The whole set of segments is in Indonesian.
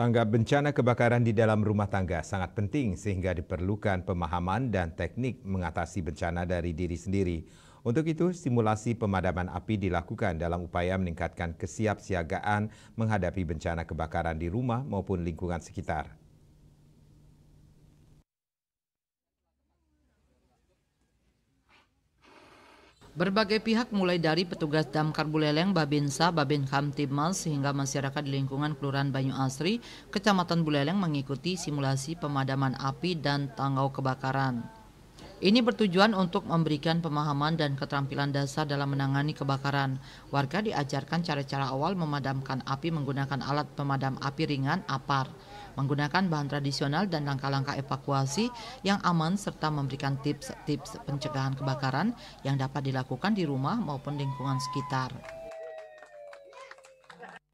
Tanggap bencana kebakaran di dalam rumah tangga sangat penting sehingga diperlukan pemahaman dan teknik mengatasi bencana dari diri sendiri. Untuk itu, simulasi pemadaman api dilakukan dalam upaya meningkatkan kesiapsiagaan menghadapi bencana kebakaran di rumah maupun lingkungan sekitar. Berbagai pihak mulai dari petugas damkar Buleleng, Babinsa, Kamtibmas, sehingga masyarakat di lingkungan Kelurahan Banyu Asri, Kecamatan Buleleng mengikuti simulasi pemadaman api dan tanggau kebakaran. Ini bertujuan untuk memberikan pemahaman dan keterampilan dasar dalam menangani kebakaran. Warga diajarkan cara-cara awal memadamkan api menggunakan alat pemadam api ringan APAR menggunakan bahan tradisional dan langkah-langkah evakuasi yang aman serta memberikan tips-tips pencegahan kebakaran yang dapat dilakukan di rumah maupun lingkungan sekitar.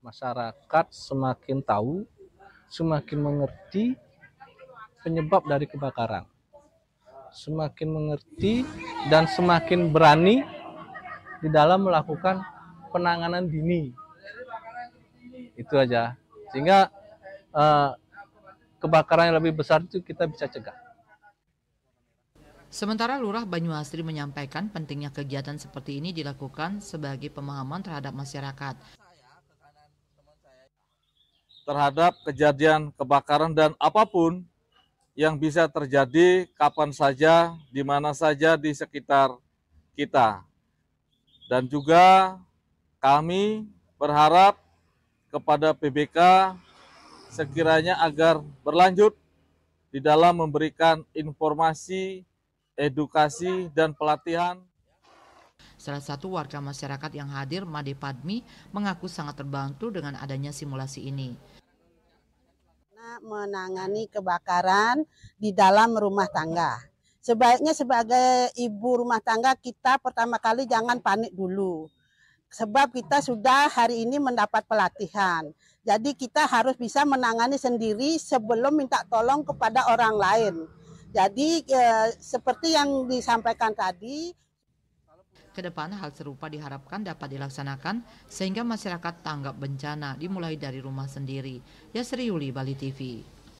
Masyarakat semakin tahu, semakin mengerti penyebab dari kebakaran. Semakin mengerti dan semakin berani di dalam melakukan penanganan dini. Itu aja. Sehingga uh, kebakaran yang lebih besar itu kita bisa cegah. Sementara Lurah Banyu Asri menyampaikan pentingnya kegiatan seperti ini dilakukan sebagai pemahaman terhadap masyarakat. Terhadap kejadian kebakaran dan apapun yang bisa terjadi kapan saja, di mana saja di sekitar kita. Dan juga kami berharap kepada PBK sekiranya agar berlanjut di dalam memberikan informasi, edukasi, dan pelatihan. Salah satu warga masyarakat yang hadir, Made Padmi, mengaku sangat terbantu dengan adanya simulasi ini. Menangani kebakaran di dalam rumah tangga. Sebaiknya sebagai ibu rumah tangga kita pertama kali jangan panik dulu sebab kita sudah hari ini mendapat pelatihan. Jadi kita harus bisa menangani sendiri sebelum minta tolong kepada orang lain. Jadi eh, seperti yang disampaikan tadi. Kedepan hal serupa diharapkan dapat dilaksanakan sehingga masyarakat tanggap bencana dimulai dari rumah sendiri. Yasri Yuli, Bali TV.